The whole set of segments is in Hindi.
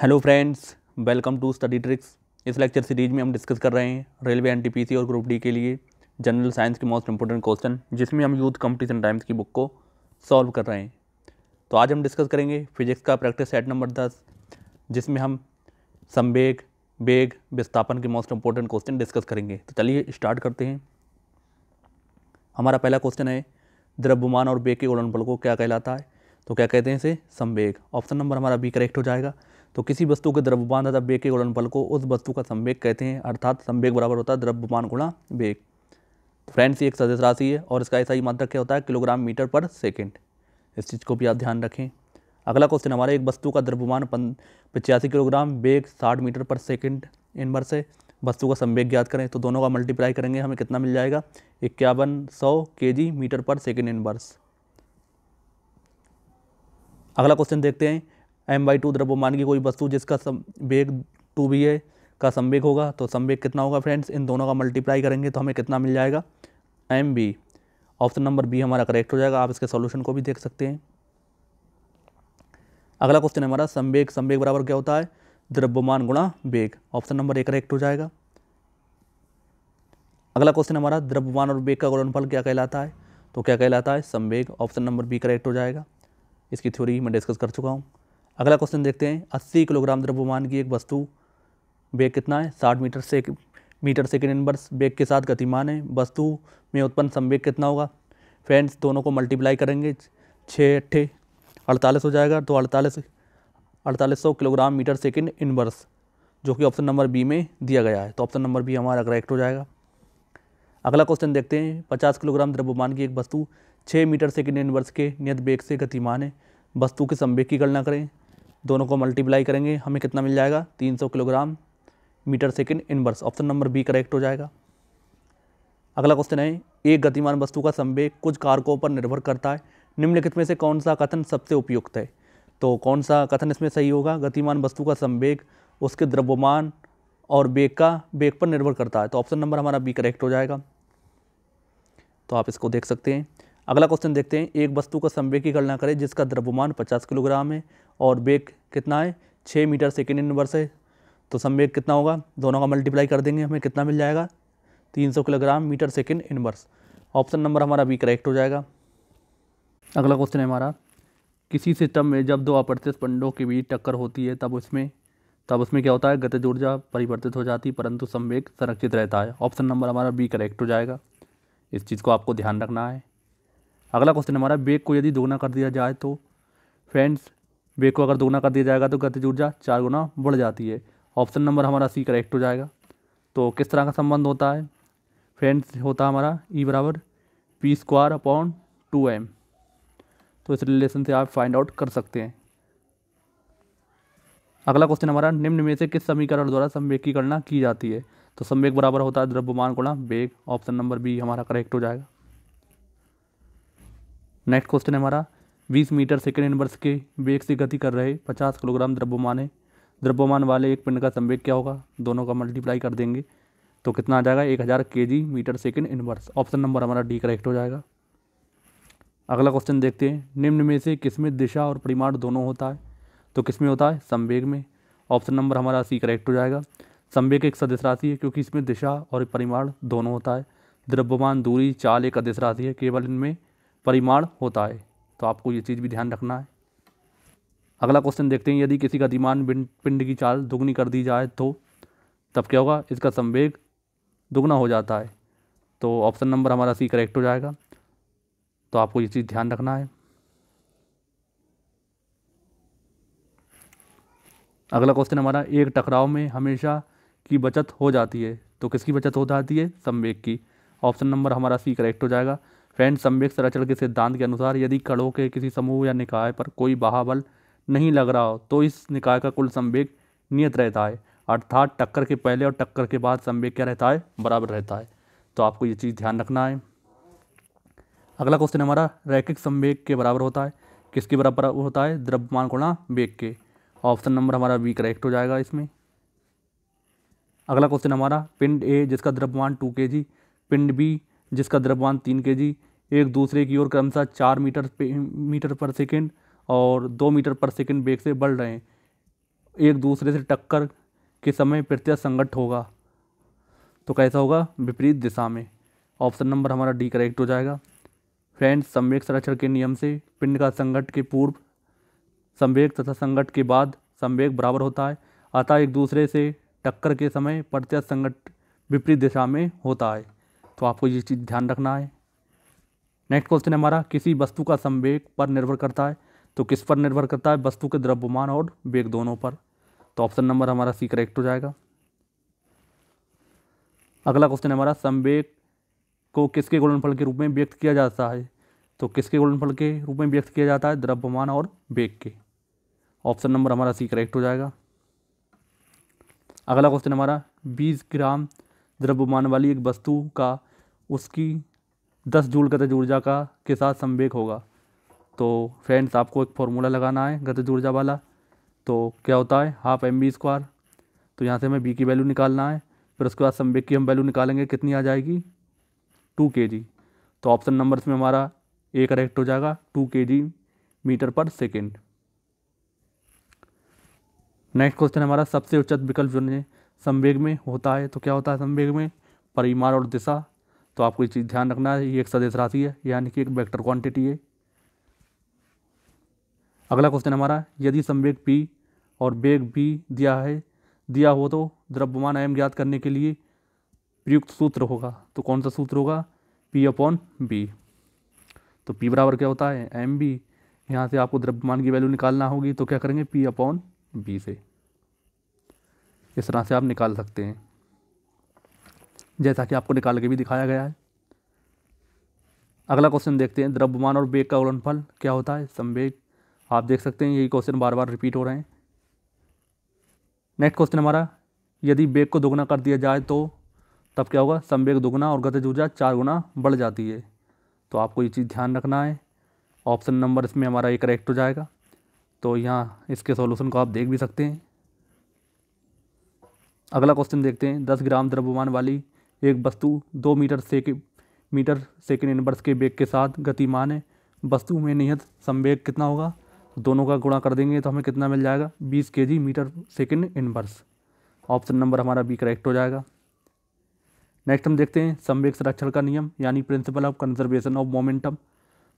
hello friends welcome to study tricks इस लेक्चर सीरीज में हम डिस्कस कर रहे हैं रेलवे एनटीपीसी और ग्रुप डी के लिए जनरल साइंस के मोस्ट इंपॉर्टेंट क्वेश्चन जिसमें हम यूथ कंपटीशन टाइम्स की बुक को सॉल्व कर रहे हैं तो आज हम डिस्कस करेंगे फिजिक्स का प्रैक्टिस सेट नंबर दस जिसमें हम संवेग बेग विस्थापन के मोस्ट इंपॉर्टेंट क्वेश्चन डिस्कस करेंगे तो चलिए स्टार्ट करते हैं हमारा पहला क्वेश्चन है द्रव्यमान और बेग के पल को क्या कहलाता है तो क्या कहते हैं इसे संवेग ऑप्शन नंबर हमारा बी करेक्ट हो जाएगा तो किसी वस्तु के द्रव्यमान तथा वेग के गुणनफल को उस वस्तु का संवेग कहते हैं अर्थात संवेग बराबर होता है द्रव्यमान गुणा वेग फ्रेंड्स ये एक सदस्य राशि है और इसका ऐसा ही मात्रक क्या होता है किलोग्राम मीटर पर सेकेंड इस चीज़ को भी आप ध्यान रखें अगला क्वेश्चन हमारा एक वस्तु का द्रव्यमान पचासी किलोग्राम वेग साठ मीटर पर सेकेंड इनवर्स है वस्तु का संवेग ज्ञात करें तो दोनों का मल्टीप्लाई करेंगे हमें कितना मिल जाएगा इक्यावन सौ के जी मीटर पर सेकेंड इनवर्स अगला क्वेश्चन देखते हैं एम बाई टू द्रव्यमान की कोई वस्तु जिसका संवेग टू बी ए का संवेग होगा तो संवेग कितना होगा फ्रेंड्स इन दोनों का मल्टीप्लाई करेंगे तो हमें कितना मिल जाएगा M B option number B हमारा करेक्ट हो जाएगा आप इसके सॉल्यूशन को भी देख सकते हैं अगला क्वेश्चन हमारा संवेग संवेग बराबर क्या होता है द्रव्यमान गुणा वेग ऑप्शन नंबर ए करेक्ट हो जाएगा अगला क्वेश्चन हमारा द्रव्यमान और वेग का गुणनफल क्या कहलाता है तो क्या कहलाता है संवेग ऑप्शन नंबर बी करेक्ट हो जाएगा इसकी थ्योरी मैं डिस्कस कर चुका हूँ अगला क्वेश्चन देखते हैं अस्सी किलोग्राम द्रव्यमान की एक वस्तु बेग कितना है साठ मीटर से मीटर सेकेंड इनवर्स बेग के साथ गतिमान है वस्तु में उत्पन्न संवेग कितना होगा फ्रेंड्स दोनों को मल्टीप्लाई करेंगे छः अट्ठे अड़तालीस हो जाएगा तो अड़तालीस अड़तालीस सौ किलोग्राम मीटर सेकेंड इनवर्स जो कि ऑप्शन नंबर बी में दिया गया है तो ऑप्शन नंबर बी हमारा करेक्ट हो जाएगा अगला क्वेश्चन देखते हैं पचास किलोग्राम द्रव्यमान की एक वस्तु छः मीटर सेकेंड इनवर्स के नियत बेग से गतिमान है वस्तु के संवेग की गणना करें दोनों को मल्टीप्लाई करेंगे हमें कितना मिल जाएगा 300 kilogram meter second inverse option number B correct हो जाएगा अगला क्वेश्चन है एक गतिमान वस्तु का संवेग कुछ कारकों पर निर्भर करता है निम्नलिखित में से कौन सा कथन सबसे उपयुक्त है तो कौन सा कथन इसमें सही होगा गतिमान वस्तु का संवेग उसके द्रव्यमान और बेग का बेग पर निर्भर करता है तो ऑप्शन नंबर हमारा बी करेक्ट हो जाएगा तो आप इसको देख सकते हैं अगला क्वेश्चन देखते हैं एक वस्तु का संवेग की गणना करें जिसका द्रव्यमान पचास किलोग्राम है और वेग कितना है छः मीटर सेकेंड इनवर्स है तो संवेग कितना होगा दोनों का मल्टीप्लाई कर देंगे हमें कितना मिल जाएगा 300 kilogram meter second inverse option number हमारा बी करेक्ट हो जाएगा अगला क्वेश्चन है हमारा किसी सिस्टम में जब दो अप्रत्यक्ष पंडों के बीच टक्कर होती है तब उसमें तब उसमें क्या होता है गतिज ऊर्जा परिवर्तित हो जाती परंतु संवेग संरक्षित रहता है ऑप्शन नंबर हमारा बी करेक्ट हो जाएगा इस चीज़ को आपको ध्यान रखना है अगला क्वेश्चन हमारा बेग को यदि दोगुना कर दिया जाए तो फ्रेंड्स बेग को अगर दोगुना कर दिया जाएगा तो गतिज ऊर्जा चार गुना बढ़ जाती है ऑप्शन नंबर हमारा सी करेक्ट हो जाएगा तो किस तरह का संबंध होता है फ्रेंड्स होता है हमारा ई e बराबर P square upon two M तो इस रिलेशन से आप फाइंड आउट कर सकते हैं अगला क्वेश्चन हमारा निम्न में से किस समीकरण द्वारा संवेग की गणना की जाती है तो संवेग बराबर होता है द्रव्यमान गुणा वेग ऑप्शन नंबर बी हमारा करेक्ट हो जाएगा नेक्स्ट क्वेश्चन है हमारा 20 मीटर सेकेंड इनवर्स के वेग से गति कर रहे 50 किलोग्राम द्रव्यमान है द्रव्यमान वाले एक पिंड का संवेग क्या होगा दोनों का मल्टीप्लाई कर देंगे तो कितना आ जाएगा एक हज़ार K G meter second inverse option number हमारा डी करेक्ट हो जाएगा अगला क्वेश्चन देखते हैं निम्न में से किसमें दिशा और परिमाण दोनों होता है तो किसमें होता है संवेग में ऑप्शन नंबर हमारा सी करेक्ट हो जाएगा संवेग एक सदस्य राशि है क्योंकि इसमें दिशा और परिमाण दोनों होता है द्रव्यमान दूरी चाल एक अदिश राशि है केवल इनमें परिमाण होता है तो आपको ये चीज़ भी ध्यान रखना है अगला क्वेश्चन देखते हैं यदि किसी का दिमान पिंड की चाल दुगनी कर दी जाए तो तब क्या होगा इसका संवेग दुगना हो जाता है तो ऑप्शन नंबर हमारा सी करेक्ट हो जाएगा तो आपको ये चीज़ ध्यान रखना है अगला क्वेश्चन हमारा एक टकराव में हमेशा की बचत हो जाती है तो किसकी बचत हो जाती है संवेग की ऑप्शन नंबर हमारा सी करेक्ट हो जाएगा फ्रेंड सम्यक संरचण के सिद्धांत के अनुसार यदि कणों के किसी समूह या निकाय पर कोई बहाबल नहीं लग रहा हो तो इस निकाय का कुल संवेग नियत रहता है अर्थात टक्कर के पहले और टक्कर के बाद संवेग क्या रहता है बराबर रहता है तो आपको ये चीज़ ध्यान रखना है अगला क्वेश्चन हमारा रैखिक संवेग के बराबर होता है किसके बराबर होता है द्रव्यमान गुणा वेग के ऑप्शन नंबर हमारा बी करेक्ट हो जाएगा इसमें अगला क्वेश्चन हमारा पिंड ए जिसका द्रव्यमान टू के जी पिंड बी जिसका द्रव्यमान तीन के जी एक दूसरे की ओर क्रमशः चार मीटर पे मीटर पर सेकेंड और दो मीटर पर सेकेंड वेग से बढ़ रहे हैं एक दूसरे से टक्कर के समय प्रत्यय संगठ होगा तो कैसा होगा विपरीत दिशा में ऑप्शन नंबर हमारा डी करेक्ट हो जाएगा फ्रेंड्स संवेग संरक्षण के नियम से पिंड का संगठ के पूर्व संवेग तथा संगठ के बाद संवेग बराबर होता है अतः एक दूसरे से टक्कर के समय प्रत्यय संगठ विपरीत दिशा में होता है तो आपको ये चीज़ ध्यान रखना है नेक्स्ट क्वेश्चन हमारा किसी वस्तु का संवेग पर निर्भर करता है तो किस पर निर्भर करता है वस्तु के द्रव्यमान और वेग दोनों पर तो ऑप्शन नंबर हमारा सी करेक्ट हो जाएगा अगला क्वेश्चन हमारा संवेग को किसके गुणनफल के रूप में व्यक्त किया जाता है तो किसके गुणनफल के रूप में व्यक्त किया जाता है द्रव्यमान और वेग के ऑप्शन नंबर हमारा सी करेक्ट हो जाएगा अगला क्वेश्चन हमारा बीस ग्राम द्रव्यमान वाली एक वस्तु का उसकी दस जूल गतिज ऊर्जा का के साथ संवेक होगा तो फ्रेंड्स आपको एक फार्मूला लगाना है गतिज ऊर्जा वाला तो क्या होता है हाफ एम बी स्क्वायर तो यहाँ से हमें बी की वैल्यू निकालना है फिर उसके बाद संवेक की हम वैल्यू निकालेंगे कितनी आ जाएगी टू के जी तो ऑप्शन नंबर में हमारा ए करेक्ट हो जाएगा टू के जी मीटर पर सेकेंड नेक्स्ट क्वेश्चन हमारा सबसे उचित विकल्प जो संवेग में होता है तो क्या होता है संवेग में परिमाण और दिशा तो आपको ये चीज़ ध्यान रखना है ये एक सदेश राशि है यानी कि एक वेक्टर क्वांटिटी है अगला क्वेश्चन हमारा यदि संवेग पी और वेग बी दिया है दिया हो तो द्रव्यमान एम ज्ञात करने के लिए प्रयुक्त सूत्र होगा तो कौन सा सूत्र होगा पी अपॉन बी तो पी बराबर क्या होता है एम बी यहाँ से आपको द्रव्यमान की वैल्यू निकालना होगी तो क्या करेंगे पी अपॉन बी से इस तरह से आप निकाल सकते हैं जैसा कि आपको निकाल के भी दिखाया गया है अगला क्वेश्चन देखते हैं द्रव्यमान और वेग का गुणनफल क्या होता है संवेग आप देख सकते हैं यही क्वेश्चन बार बार रिपीट हो रहे हैं नेक्स्ट क्वेश्चन हमारा यदि वेग को दोगुना कर दिया जाए तो तब क्या होगा संवेग दोगुना और गतिज ऊर्जा चार गुना बढ़ जाती है तो आपको ये चीज़ ध्यान रखना है ऑप्शन नंबर इसमें हमारा ये करेक्ट हो जाएगा तो यहाँ इसके सॉल्यूशन को आप देख भी सकते हैं अगला क्वेश्चन देखते हैं दस ग्राम द्रव्यमान वाली एक वस्तु दो meter sec meter second inverse के वेग के साथ गतिमान है वस्तु में निहित संवेग कितना होगा दोनों का गुणा कर देंगे तो हमें कितना मिल जाएगा बीस K G meter second inverse option number हमारा बी करेक्ट हो जाएगा नेक्स्ट हम देखते हैं संवेग संरक्षण का नियम यानी principle of conservation of momentum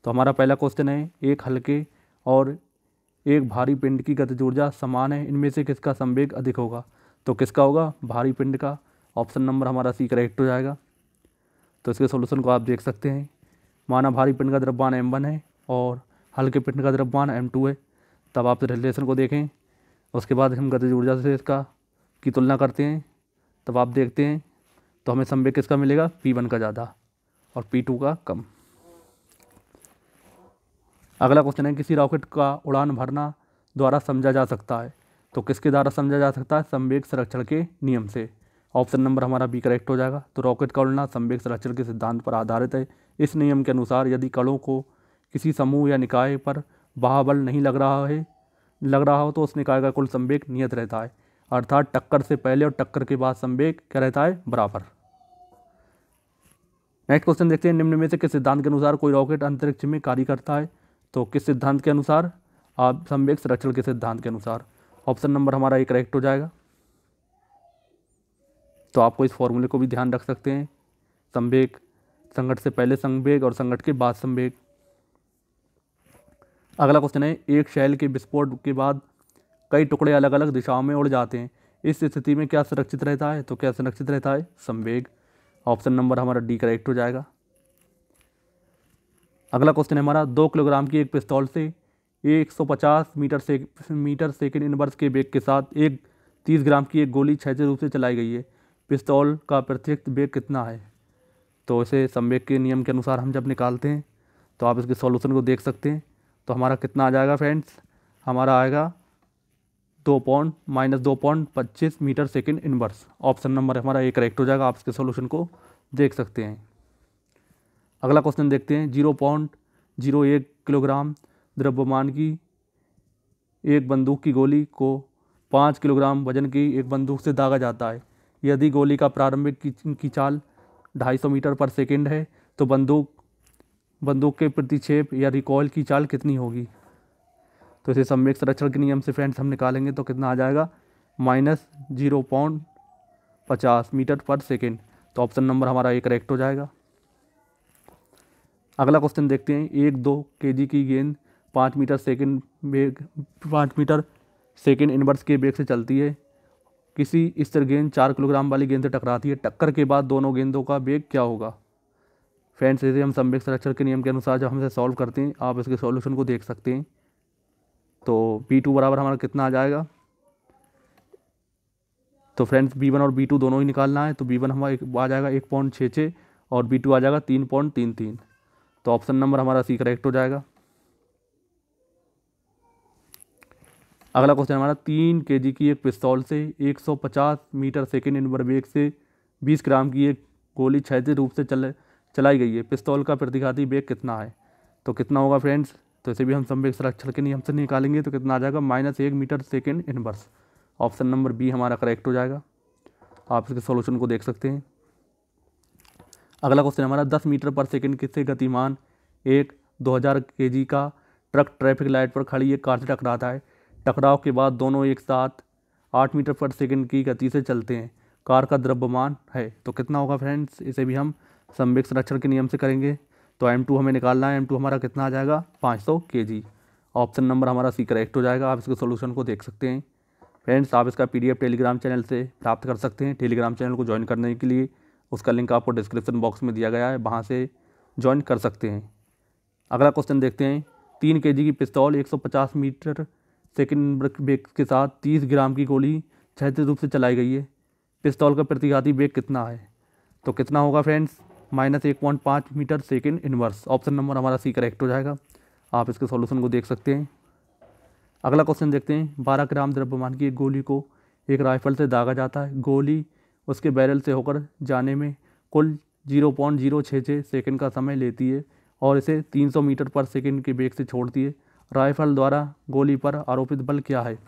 तो हमारा पहला क्वेश्चन है एक हल्के और एक भारी पिंड की गतिज ऊर्जा समान है इनमें से किसका संवेग अधिक होगा तो किसका होगा भारी पिंड का ऑप्शन नंबर हमारा सी करेक्ट हो जाएगा तो इसके सोल्यूशन को आप देख सकते हैं माना भारी पिंड का द्रव्यमान एम वन है और हल्के पिंड का द्रव्यमान एम टू है तब आप रिलेशन को देखें उसके बाद हम गतिज ऊर्जा से इसका की तुलना करते हैं तब आप देखते हैं तो हमें संवेग किसका मिलेगा पी वन का ज़्यादा और पी टू का कम अगला क्वेश्चन है किसी रॉकेट का उड़ान भरना द्वारा समझा जा सकता है तो किसके द्वारा समझा जा सकता है संवेग संरक्षण के नियम से ऑप्शन नंबर हमारा बी करेक्ट हो जाएगा तो रॉकेट का उड़ना संवेग संरक्षण के सिद्धांत पर आधारित है इस नियम के अनुसार यदि कणों को किसी समूह या निकाय पर बाहबल नहीं लग रहा है लग रहा हो तो उस निकाय का कुल संवेग नियत रहता है अर्थात टक्कर से पहले और टक्कर के बाद संवेग क्या रहता है बराबर नेक्स्ट क्वेश्चन देखते हैं निम्न में से किस सिद्धांत के अनुसार कोई रॉकेट अंतरिक्ष में कार्य करता है तो किस सिद्धांत के अनुसार आप संवेग संरक्षण के सिद्धांत के अनुसार ऑप्शन नंबर हमारा एक करेक्ट हो जाएगा तो आपको इस फॉर्मूले को भी ध्यान रख सकते हैं संवेग संगठ से पहले संवेग और संगठ के बाद संवेग अगला क्वेश्चन है एक शैल के विस्फोट के बाद कई टुकड़े अलग अलग दिशाओं में उड़ जाते हैं इस स्थिति में क्या सुरक्षित रहता है तो क्या सुरक्षित रहता है संवेग ऑप्शन नंबर हमारा डी करेक्ट हो जाएगा अगला क्वेश्चन है हमारा दो किलोग्राम की एक पिस्तौल से सौ पचास मीटर से मीटर सेकेंड इनवर्स के बेग के साथ एक तीस ग्राम की एक गोली छह रूप से चलाई गई है पिस्तौल का प्रत्येक बेग कितना है तो इसे संवेग के नियम के अनुसार हम जब निकालते हैं तो आप इसके सॉल्यूशन को देख सकते हैं तो हमारा कितना आ जाएगा फ्रेंड्स हमारा आएगा दो पॉइंट माइनस दो पॉइंट पच्चीस meter second inverse option number हमारा ये करेक्ट हो जाएगा आप इसके सोल्यूशन को देख सकते हैं अगला क्वेश्चन देखते हैं जीरो पॉइंट जीरो एक किलोग्राम द्रव्यमान की एक बंदूक की गोली को पाँच किलोग्राम वजन की एक बंदूक से दागा जाता है यदि गोली का प्रारंभिक की, चाल ढाई सौ मीटर पर सेकेंड है तो बंदूक बंदूक के प्रतिक्षेप या रिकॉल की चाल कितनी होगी तो इसे सम्यक संरक्षण के नियम से फ्रेंड्स हम निकालेंगे तो कितना आ जाएगा माइनस जीरो पॉइंट पचास मीटर पर सेकेंड तो ऑप्शन नंबर हमारा ये करेक्ट हो जाएगा अगला क्वेश्चन देखते हैं एक दो के जी की गेंद पाँच मीटर सेकंड बेग पाँच मीटर सेकंड इनवर्स के बेग से चलती है किसी स्तर गेंद चार किलोग्राम वाली गेंद से टकराती है टक्कर के बाद दोनों गेंदों का बेग क्या होगा फ्रेंड्स इसे हम संवेग संरक्षण के नियम के अनुसार जब हमसे सॉल्व करते हैं आप इसके सॉल्यूशन को देख सकते हैं तो बी टू बराबर हमारा कितना आ जाएगा तो फ्रेंड्स बी वन और बी टू दोनों ही निकालना है तो बी वन हमारा एक आ जाएगा एक पॉइंट छः छः और बी टू आ जाएगा तीन पॉइंट तीन तीन तो ऑप्शन नंबर हमारा सी करेक्ट हो जाएगा अगला क्वेश्चन हमारा तीन के की एक पिस्तौल से पचास मीटर सेकेंड इनवर वर्वेग से बीस ग्राम की एक गोली क्षैतिज रूप से चल चलाई गई है पिस्तौल का प्रतिघाती वेग कितना है तो कितना होगा फ्रेंड्स तो इसे भी हम संवेग संरक्षण के नियम से निकालेंगे तो कितना आ जाएगा माइनस एक meter second inverse option number B हमारा करेक्ट हो जाएगा आप इसके सोल्यूशन को देख सकते हैं अगला क्वेश्चन हमारा दस मीटर पर सेकेंड किससे गतिमान एक दो हज़ार का ट्रक ट्रैफिक लाइट पर खड़ी एक कार से टकराता है टकराव के बाद दोनों एक साथ आठ मीटर पर सेकेंड की गति से चलते हैं कार का द्रव्यमान है तो कितना होगा फ्रेंड्स इसे भी हम संवेग संरक्षण के नियम से करेंगे तो एम टू हमें निकालना है एम टू हमारा कितना आ जाएगा पाँच सौ के जी ऑप्शन नंबर हमारा सी करेक्ट हो जाएगा आप इसके सोल्यूशन को देख सकते हैं फ्रेंड्स आप इसका पीडीएफ टेलीग्राम चैनल से प्राप्त कर सकते हैं टेलीग्राम चैनल को ज्वाइन करने के लिए उसका लिंक आपको डिस्क्रिप्शन बॉक्स में दिया गया है वहाँ से ज्वाइन कर सकते हैं अगला क्वेश्चन देखते हैं तीन के की पिस्तौल पचास मीटर सेकेंड बेग के साथ तीस ग्राम की गोली क्षैतिज रूप से चलाई गई है पिस्तौल का प्रतिघाती बेग कितना है तो कितना होगा फ्रेंड्स माइनस एक पॉइंट पाँच meter second inverse option number हमारा सी करेक्ट हो जाएगा आप इसके सॉल्यूशन को देख सकते हैं अगला क्वेश्चन देखते हैं बारह ग्राम द्रव्यमान की एक गोली को एक राइफल से दागा जाता है गोली उसके बैरल से होकर जाने में कुल जीरो पॉइंट जीरो छः छः सेकेंड का समय लेती है और इसे तीन सौ मीटर पर सेकेंड के बेग से छोड़ती है राइफल द्वारा गोली पर आरोपित बल क्या है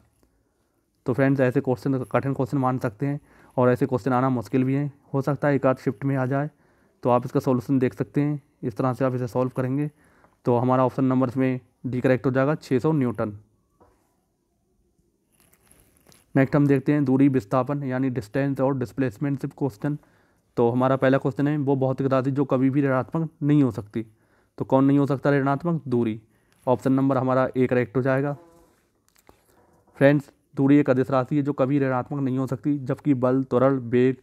तो फ्रेंड्स ऐसे क्वेश्चन कठिन क्वेश्चन मान सकते हैं और ऐसे क्वेश्चन आना मुश्किल भी है हो सकता है एक आध शिफ्ट में आ जाए तो आप इसका सोल्यूशन देख सकते हैं इस तरह से आप इसे सॉल्व करेंगे तो हमारा ऑप्शन नंबर में डी करेक्ट हो जाएगा छः न्यूटन नेक्स्ट हम देखते हैं दूरी विस्थापन यानी डिस्टेंस और डिस्प्लेसमेंट से क्वेश्चन तो हमारा पहला क्वेश्चन है वो भौतिक राशि जो कभी भी ऋणात्मक नहीं हो सकती तो कौन नहीं हो सकता ऋणात्मक दूरी ऑप्शन नंबर हमारा ए करेक्ट हो जाएगा फ्रेंड्स दूरी एक अदिश राशि है जो कभी ऋणात्मक नहीं हो सकती जबकि बल त्वरल वेग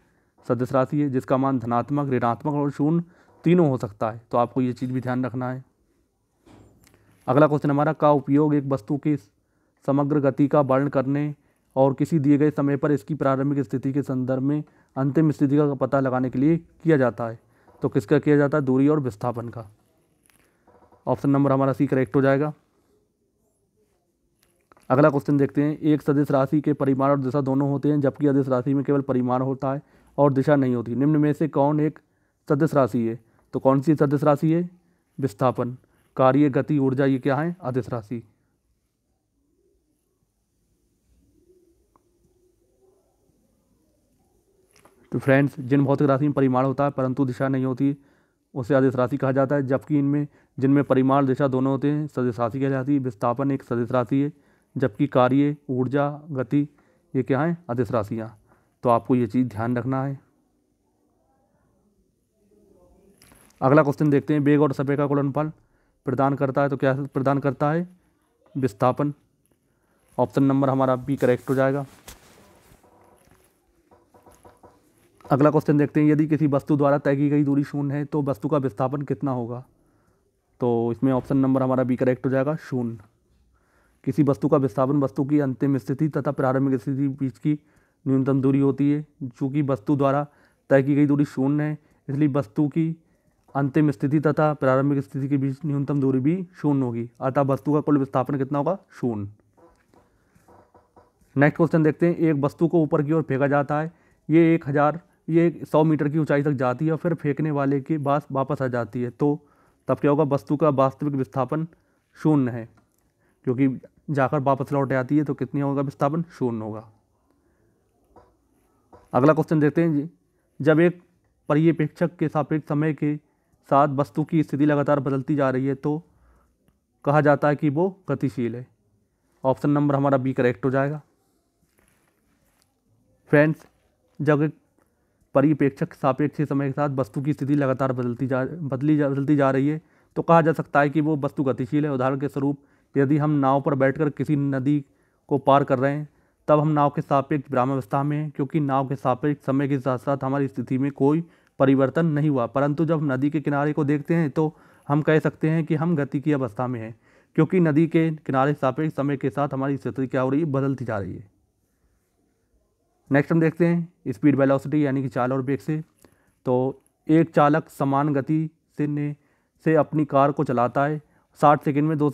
सदस्य राशि है जिसका मान धनात्मक ऋणात्मक और शून्य तीनों हो सकता है तो आपको ये चीज़ भी ध्यान रखना है अगला क्वेश्चन हमारा का उपयोग एक वस्तु की समग्र गति का वर्ण करने और किसी दिए गए समय पर इसकी प्रारंभिक स्थिति के संदर्भ में अंतिम स्थिति का पता लगाने के लिए किया जाता है तो किसका किया जाता है दूरी और विस्थापन का ऑप्शन नंबर हमारा सी करेक्ट हो जाएगा अगला क्वेश्चन देखते हैं एक सदिश राशि के परिमाण और दिशा दोनों होते हैं जबकि अदिश राशि में केवल परिमाण होता है और दिशा नहीं होती निम्न में से कौन एक सदिश राशि है तो कौन सी सदिश राशि है विस्थापन कार्य गति ऊर्जा ये क्या है अदिश राशि तो फ्रेंड्स जिन भौतिक राशि में परिमाण होता है परंतु दिशा नहीं होती उसे सदिश राशि कहा जाता है जबकि इनमें जिनमें परिमाण दिशा दोनों होते हैं सदिश राशि कह जाती है विस्थापन एक सदिश राशि है जबकि कार्य ऊर्जा गति ये क्या है अधिस राशियाँ तो आपको ये चीज़ ध्यान रखना है अगला क्वेश्चन देखते हैं बेग और सपे का फल प्रदान करता है तो क्या प्रदान करता है विस्थापन ऑप्शन नंबर हमारा बी करेक्ट हो जाएगा अगला क्वेश्चन देखते हैं यदि किसी वस्तु द्वारा तय की गई दूरी शून्य है तो वस्तु का विस्थापन कितना होगा तो इसमें ऑप्शन नंबर हमारा बी करेक्ट हो जाएगा शून्य किसी वस्तु का विस्थापन वस्तु की अंतिम स्थिति तथा प्रारंभिक स्थिति बीच की न्यूनतम दूरी होती है चूँकि वस्तु द्वारा तय की गई दूरी शून्य है इसलिए वस्तु की अंतिम स्थिति तथा प्रारंभिक स्थिति के बीच न्यूनतम दूरी भी शून्य होगी अतः वस्तु का कुल विस्थापन कितना होगा शून्य नेक्स्ट क्वेश्चन देखते हैं एक वस्तु को ऊपर की ओर फेंका जाता है ये एक हज़ार ये सौ मीटर की ऊंचाई तक जाती है और फिर फेंकने वाले के बाद वापस आ जाती है तो तब क्या होगा वस्तु का वास्तविक विस्थापन शून्य है क्योंकि जाकर वापस लौट आती है तो कितनी होगा विस्थापन शून्य होगा अगला क्वेश्चन देखते हैं जी जब एक पर्यपेक्षक के सापेक्ष समय के साथ वस्तु की स्थिति लगातार बदलती जा रही है तो कहा जाता है कि वो गतिशील है ऑप्शन नंबर हमारा बी करेक्ट हो जाएगा फ्रेंड्स जब एक परिप्रेक्षक सापेक्ष समय के साथ वस्तु की स्थिति लगातार बदलती जा बदली जा बदलती जा रही है तो कहा जा सकता है कि वो वस्तु गतिशील है उदाहरण के स्वरूप यदि हम नाव पर बैठकर किसी नदी को पार कर रहे हैं तब हम नाव के सापेक्ष अवस्था में हैं क्योंकि नाव के सापेक्ष समय के साथ साथ हमारी स्थिति में कोई परिवर्तन नहीं हुआ परंतु जब नदी के किनारे को देखते हैं तो हम कह सकते हैं कि हम गति की अवस्था में हैं क्योंकि नदी के किनारे सापेक्ष समय के साथ हमारी स्थिति क्या हो रही है बदलती जा रही है नेक्स्ट हम देखते हैं स्पीड वेलोसिटी यानी कि चाल और ब्रेक से तो एक चालक समान गति से ने से अपनी कार को चलाता है साठ सेकेंड में दो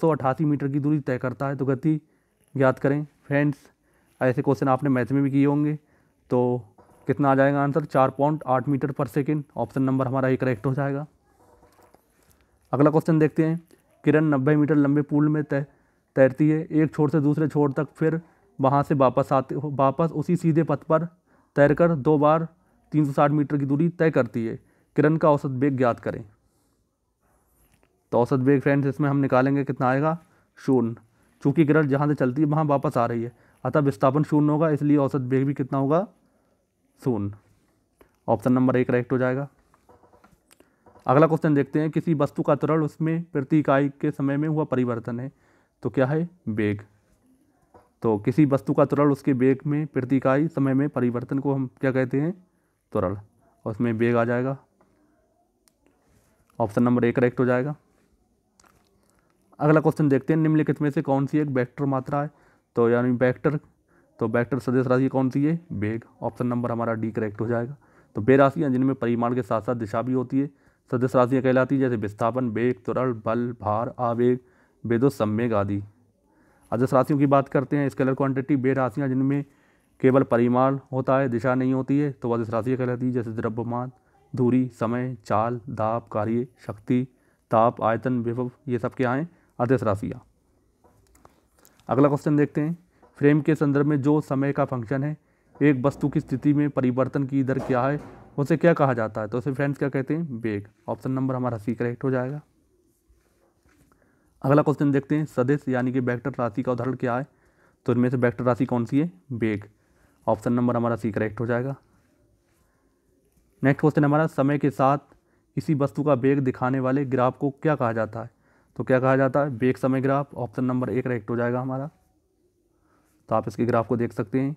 मीटर की दूरी तय करता है तो गति याद करें फ्रेंड्स ऐसे क्वेश्चन आपने मैथ में भी किए होंगे तो कितना आ जाएगा आंसर चार पॉइंट आठ मीटर पर सेकेंड ऑप्शन नंबर हमारा ये करेक्ट हो जाएगा अगला क्वेश्चन देखते हैं किरण नब्बे मीटर लंबे पूल में तैरती है एक छोर से दूसरे छोर तक फिर वहाँ से वापस आते वापस उसी सीधे पथ पर तैरकर दो बार 360 मीटर की दूरी तय करती है किरण का औसत वेग ज्ञात करें तो औसत वेग फ्रेंड्स इसमें हम निकालेंगे कितना आएगा शून्य चूँकि किरण जहाँ से चलती है वहाँ वापस आ रही है अतः विस्थापन शून्य होगा इसलिए औसत वेग भी कितना होगा शून्य ऑप्शन नंबर एक राइट हो जाएगा अगला क्वेश्चन देखते हैं किसी वस्तु का तरल उसमें प्रति इकाई के समय में हुआ परिवर्तन है तो क्या है वेग तो किसी वस्तु का त्वरण उसके वेग में प्रतिकाई समय में परिवर्तन को हम क्या कहते हैं त्वरण और उसमें वेग आ जाएगा ऑप्शन नंबर ए करेक्ट हो जाएगा अगला क्वेश्चन देखते हैं निम्नलिखित में से कौन सी एक वेक्टर मात्रा है तो यानी वेक्टर तो वेक्टर सदस्य राशि कौन सी है वेग ऑप्शन नंबर हमारा डी करेक्ट हो जाएगा तो बे राशियाँ जिनमें परिमाण के साथ साथ दिशा भी होती है सदस्य राशियाँ कहलाती है जैसे विस्थापन वेग त्वरण बल भार आवेग वेदो सम्वेग आदि अजस राशियों की बात करते हैं स्केलर क्वांटिटी बेराशियाँ राशियाँ जिनमें केवल परिमाण होता है दिशा नहीं होती है तो अजस राशियाँ कहलाती है जैसे द्रव्यमान धूरी समय चाल दाप कार्य शक्ति ताप आयतन विभव ये सब क्या हैं अजस राशियाँ अगला क्वेश्चन देखते हैं फ्रेम के संदर्भ में जो समय का फंक्शन है एक वस्तु की स्थिति में परिवर्तन की दर क्या है उसे क्या कहा जाता है तो उसे फ्रेंड्स क्या कहते हैं बेग ऑप्शन नंबर हमारा सी करेक्ट हो जाएगा अगला क्वेश्चन देखते हैं सदस्य यानी कि बैक्टर राशि का उदाहरण क्या है तो इनमें से बैक्टर राशि कौन सी है बेग ऑप्शन नंबर हमारा सी करेक्ट हो जाएगा नेक्स्ट क्वेश्चन हमारा समय के साथ किसी वस्तु का बेग दिखाने वाले ग्राफ को क्या कहा जाता है तो क्या कहा जाता है बेग समय ग्राफ ऑप्शन नंबर एक करेक्ट हो जाएगा हमारा तो आप इसके ग्राफ को देख सकते हैं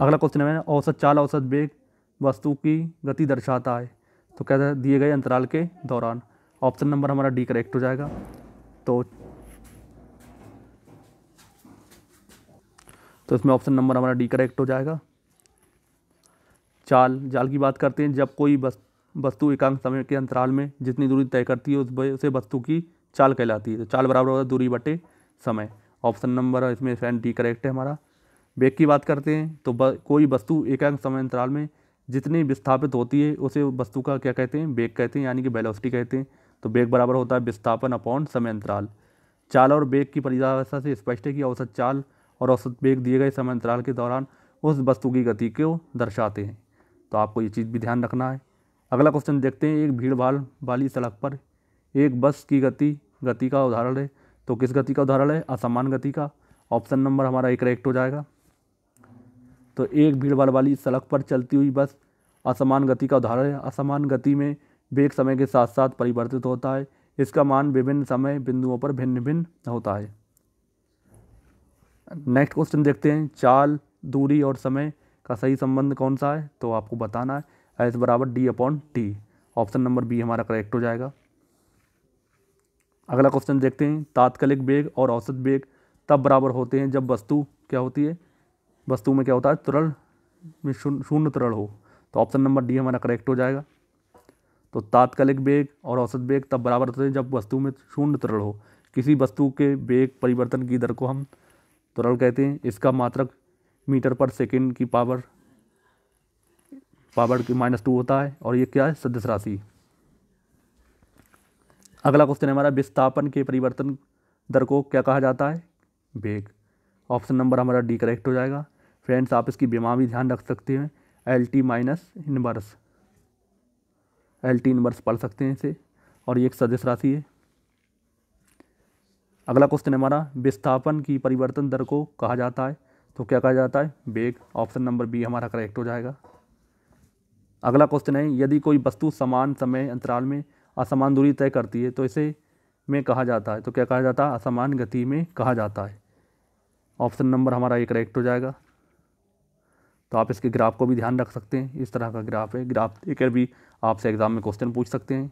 अगला क्वेश्चन है औसत चाल औसत बेग वस्तु की गति दर्शाता है तो कहते दिए गए अंतराल के दौरान ऑप्शन नंबर हमारा डी करेक्ट हो जाएगा तो तो इसमें ऑप्शन नंबर हमारा डी करेक्ट हो जाएगा चाल जाल की बात करते हैं जब कोई वस्तु एकांक समय के अंतराल में जितनी दूरी तय करती है उस उसे वस्तु की चाल कहलाती है तो चाल बराबर होता है दूरी बटे समय ऑप्शन नंबर इसमें फैन डी करेक्ट है हमारा बेग की बात करते हैं तो कोई वस्तु एकांक समय अंतराल में जितनी विस्थापित होती है उसे वस्तु का क्या कहते हैं बेग कहते हैं यानी कि वेलोसिटी कहते हैं तो बेग बराबर होता है विस्थापन अपॉन समय अंतराल चाल और बेग की परिभाषा से स्पष्ट है कि औसत चाल और औसत बेग दिए गए समय अंतराल के दौरान उस वस्तु की गति को दर्शाते हैं तो आपको ये चीज़ भी ध्यान रखना है अगला क्वेश्चन देखते हैं एक भीड़ भाड़ वाली सड़क पर एक बस की गति गति का उदाहरण है तो किस गति का उदाहरण है असमान गति का ऑप्शन नंबर हमारा एक करेक्ट हो जाएगा तो एक भीड़ भाड़ वाली सड़क पर चलती हुई बस असमान गति का उदाहरण है असमान गति में वेग समय के साथ साथ परिवर्तित होता है इसका मान विभिन्न समय बिंदुओं पर भिन्न भिन्न होता है नेक्स्ट क्वेश्चन देखते हैं चाल दूरी और समय का सही संबंध कौन सा है तो आपको बताना है एस बराबर D upon T option number B हमारा करेक्ट हो जाएगा अगला क्वेश्चन देखते हैं तात्कालिक वेग और औसत वेग तब बराबर होते हैं जब वस्तु क्या होती है वस्तु में क्या होता है तरल में शून्य तरल हो तो ऑप्शन नंबर डी हमारा करेक्ट हो जाएगा तो तात्कालिक वेग और औसत वेग तब बराबर होते हैं जब वस्तु में शून्य तरल हो किसी वस्तु के वेग परिवर्तन की दर को हम तरल कहते हैं इसका मात्रक मीटर पर सेकेंड की पावर पावर की माइनस टू होता है और ये क्या है सदस्य राशि अगला क्वेश्चन हमारा विस्थापन के परिवर्तन दर को क्या कहा जाता है वेग ऑप्शन नंबर हमारा डी करेक्ट हो जाएगा फ्रेंड्स आप इसकी बीमा भी ध्यान रख सकते हैं L T minus inverse L T inverse पढ़ सकते हैं इसे और ये एक सदस्य राशि है अगला क्वेश्चन है हमारा विस्थापन की परिवर्तन दर को कहा जाता है तो क्या कहा जाता है बेग ऑप्शन नंबर बी हमारा करेक्ट हो जाएगा अगला क्वेश्चन है यदि कोई वस्तु समान समय अंतराल में असमान दूरी तय करती है तो इसे में कहा जाता है तो क्या कहा जाता है असमान गति में कहा जाता है ऑप्शन नंबर हमारा ये करेक्ट हो जाएगा तो आप इसके ग्राफ को भी ध्यान रख सकते हैं इस तरह का ग्राफ है ग्राफ देकर भी आपसे एग्ज़ाम में क्वेश्चन पूछ सकते हैं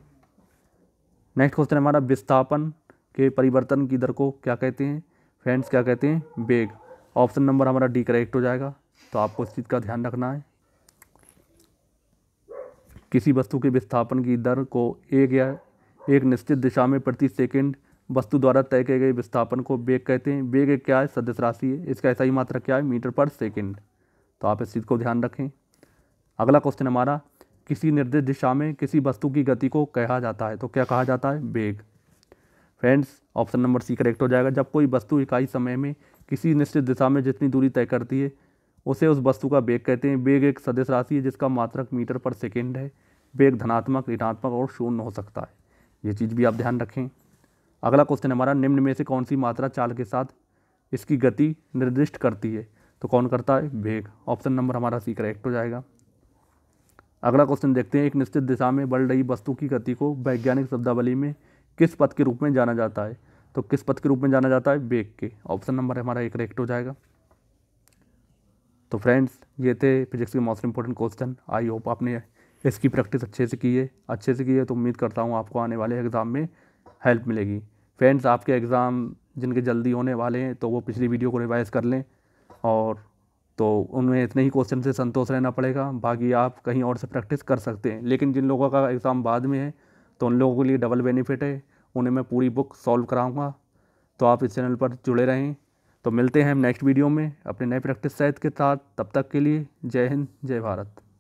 नेक्स्ट क्वेश्चन हमारा विस्थापन के परिवर्तन की दर को क्या कहते हैं फ्रेंड्स क्या कहते हैं बेग ऑप्शन नंबर हमारा डी करेक्ट हो जाएगा तो आपको इस चीज़ का ध्यान रखना है किसी वस्तु के विस्थापन की दर को एक या एक निश्चित दिशा में प्रति सेकंड वस्तु द्वारा तय किए गए विस्थापन को बेग कहते हैं बेग क्या है सदस्य राशि है इसका ऐसा ही मात्रा क्या है मीटर पर सेकंड तो आप इस चीज़ को ध्यान रखें अगला क्वेश्चन हमारा किसी निर्दिष्ट दिशा में किसी वस्तु की गति को कहा जाता है तो क्या कहा जाता है बेग friends option number C correct हो जाएगा जब कोई वस्तु इकाई समय में किसी निश्चित दिशा में जितनी दूरी तय करती है उसे उस वस्तु का बेग कहते हैं बेग एक सदिश राशि है जिसका मात्रक मीटर पर सेकेंड है बेग धनात्मक ऋणात्मक और शून्य हो सकता है ये चीज़ भी आप ध्यान रखें अगला क्वेश्चन हमारा निम्न में से कौन सी मात्रा चाल के साथ इसकी गति निर्दिष्ट करती है तो कौन करता है वेग ऑप्शन नंबर हमारा सी करेक्ट हो जाएगा अगला क्वेश्चन देखते हैं एक निश्चित दिशा में बढ़ रही वस्तु की गति को वैज्ञानिक शब्दावली में किस पद के रूप में जाना जाता है तो किस पद के रूप में जाना जाता है वेग के ऑप्शन नंबर हमारा एक करेक्ट हो जाएगा तो फ्रेंड्स ये थे फिजिक्स के most important question I hope आपने इसकी प्रैक्टिस अच्छे से की है अच्छे से की है तो उम्मीद करता हूँ आपको आने वाले एग्ज़ाम में हेल्प मिलेगी फ्रेंड्स आपके एग्ज़ाम जिनके जल्दी होने वाले हैं तो वो पिछली वीडियो को रिवाइज़ कर लें और तो उनमें इतने ही क्वेश्चन से संतोष रहना पड़ेगा बाकी आप कहीं और से प्रैक्टिस कर सकते हैं लेकिन जिन लोगों का एग्ज़ाम बाद में है तो उन लोगों के लिए डबल बेनिफिट है उन्हें मैं पूरी बुक सॉल्व कराऊंगा तो आप इस चैनल पर जुड़े रहें तो मिलते हैं हम नेक्स्ट वीडियो में अपने नए प्रैक्टिस साइज के साथ तब तक के लिए जय हिंद जय भारत